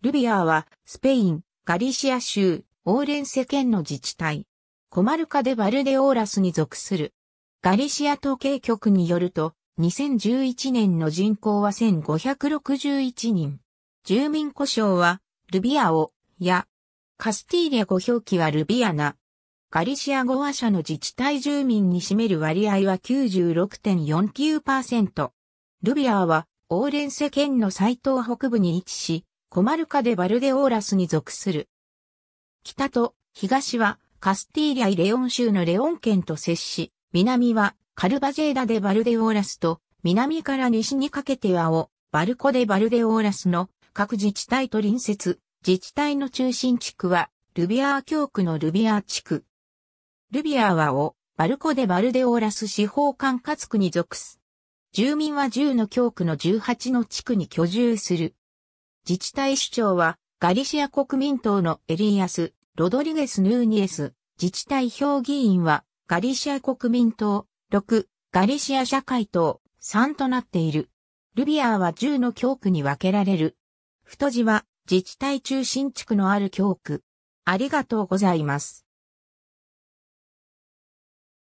ルビアーは、スペイン、ガリシア州、オーレンセ県の自治体。コマルカでバルデオーラスに属する。ガリシア統計局によると、2011年の人口は1561人。住民故障は、ルビアオ、や、カスティーリャ語表記はルビアナ。ガリシア語話者の自治体住民に占める割合は96.49%。ルビアは、オーレンセ県の最東北部に位置し、コマルカでバルデオーラスに属する。北と東はカスティーリア・イ・レオン州のレオン県と接し、南はカルバジェーダでバルデオーラスと、南から西にかけてはオ、バルコでバルデオーラスの各自治体と隣接、自治体の中心地区は、ルビアー教区のルビアー地区。ルビアーはオ、バルコでバルデオーラス司法管轄区に属す。住民は10の教区の18の地区に居住する。自治体首長は、ガリシア国民党のエリアス・ロドリゲス・ヌーニエス、自治体評議員は、ガリシア国民党、6、ガリシア社会党、3となっている。ルビアーは10の教区に分けられる。太字は、自治体中心地区のある教区。ありがとうございます。